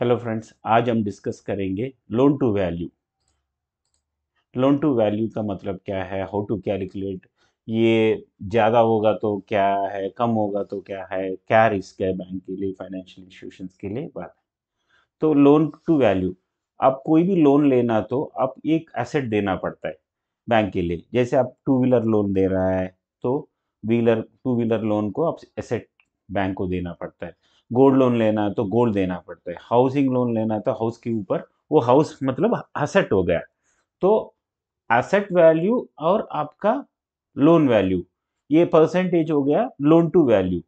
hello friends आज हम discuss करेंगे loan to value loan to value का मतलब क्या है हाउ टू कैलकुलेट ये ज़्यादा होगा तो क्या है कम होगा तो क्या है क्या रिस्क है बैंक के लिए फाइनेंशियल इंस्टीट्यूशन के लिए बात है तो लोन टू वैल्यू आप कोई भी लोन लेना तो आप एक एसेट देना पड़ता है बैंक के लिए जैसे आप टू व्हीलर लोन दे रहा है तो व्हीलर टू व्हीलर लोन को आप एसेट बैंक को देना पड़ता है गोल्ड लोन लेना है तो गोल्ड देना पड़ता है हाउसिंग लोन लेना है तो हाउस के ऊपर वो हाउस मतलब असेट हो गया तो एसेट वैल्यू और आपका लोन वैल्यू ये परसेंटेज हो गया लोन टू वैल्यू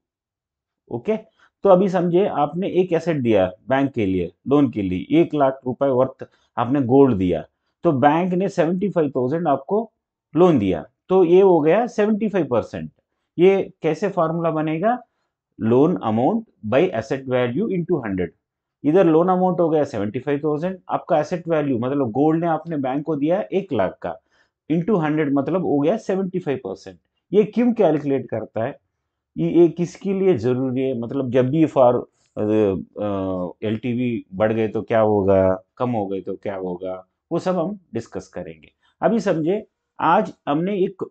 ओके तो अभी समझे आपने एक एसेट दिया बैंक के लिए लोन के लिए एक लाख रुपए वर्थ आपने गोल्ड दिया तो बैंक ने सेवेंटी फाइव थाउजेंड आपको लोन दिया तो ये हो गया सेवेंटी फाइव परसेंट ये कैसे फॉर्मूला बनेगा loan amount by asset value into hundred इधर लोन अमाउंट हो गया सेवेंटी फाइव थाउजेंड आपका एसेट वैल्यू मतलब गोल्ड ने आपने बैंक को दिया है एक लाख का इन टू हंड्रेड मतलब हो गया सेवेंटी फाइव परसेंट ये क्यों कैलकुलेट करता है ये किसके लिए ज़रूरी है मतलब जब भी फॉर एल टी वी बढ़ गए तो क्या होगा कम हो गए तो क्या होगा वो सब हम डिस्कस करेंगे अभी समझे आज हमने एक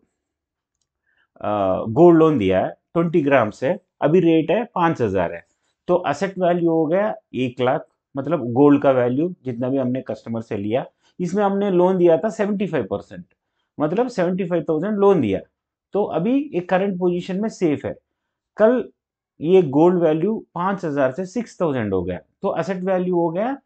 गोल्ड लोन दिया है ट्वेंटी ग्राम से अभी रेट है पाँच हज़ार है तो असेट वैल्यू हो गया एक लाख मतलब गोल्ड का वैल्यू जितना भी हमने कस्टमर से लिया इसमें हमने लोन दिया था सेवेंटी फाइव परसेंट मतलब सेवेंटी फाइव थाउजेंड लोन दिया तो अभी एक करंट पोजीशन में सेफ है कल ये गोल्ड वैल्यू पाँच हज़ार से सिक्स थाउजेंड हो गया तो असेट वैल्यू हो गया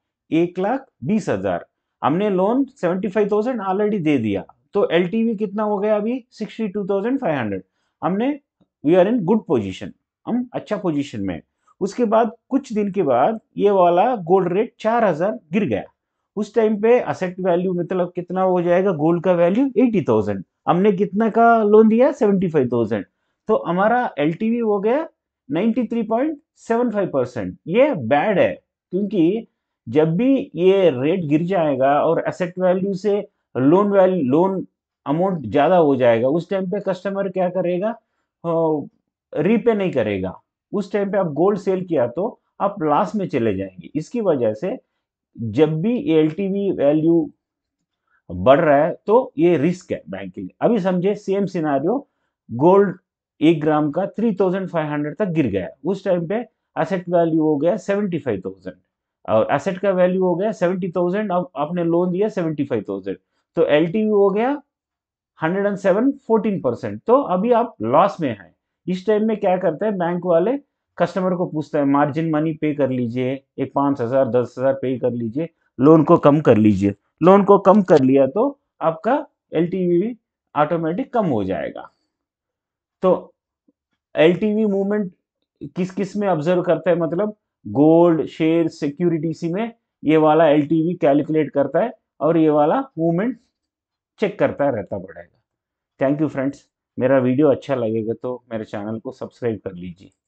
एक लाख बीस हज़ार हमने loan seventy five thousand already दे दिया तो एल कितना हो गया अभी sixty two thousand five hundred हमने we are in good position अच्छा पोजीशन में उसके बाद कुछ दिन के बाद ये वाला गोल्ड रेट चार हजार गिर गया उस टाइम पे असेट वैल्यू मतलब कितना हो जाएगा गोल्ड का वैल्यू एटी थाउजेंड हमने कितना का लोन दिया सेवेंटी फाइव थाउजेंड तो हमारा एल हो गया ninety three point seven five percent ये बैड है क्योंकि जब भी ये रेट गिर जाएगा और असेट वैल्यू से लोन वैल्यू लोन अमाउंट ज़्यादा हो जाएगा उस टाइम पे कस्टमर क्या करेगा हाँ, रीपे नहीं करेगा उस टाइम पे आप गोल्ड सेल किया तो आप लॉस में चले जाएंगे इसकी वजह से जब भी एल वैल्यू बढ़ रहा है तो ये रिस्क है बैंक के लिए अभी समझे सेम सिनारियो गोल्ड एक ग्राम का 3,500 तक गिर गया उस टाइम पे एसेट वैल्यू हो गया 75,000 और एसेट का वैल्यू हो गया 70,000 अब आपने लोन दिया 75,000 तो एल हो गया 107 14 परसेंट तो अभी आप लॉस में हैं इस टाइम में क्या करते हैं बैंक वाले कस्टमर को पूछते हैं मार्जिन मनी पे कर लीजिए एक पाँच हज़ार दस हज़ार पे कर लीजिए लोन को कम कर लीजिए लोन को कम कर लिया तो आपका एल भी ऑटोमेटिक कम हो जाएगा तो एल मूवमेंट किस किस में ऑब्जर्व करता है मतलब गोल्ड शेयर सिक्योरिटी में ये वाला एल कैलकुलेट करता है और ये वाला मूवमेंट चेक करता रहता पड़ेगा थैंक यू फ्रेंड्स मेरा वीडियो अच्छा लगेगा तो मेरे चैनल को सब्सक्राइब कर लीजिए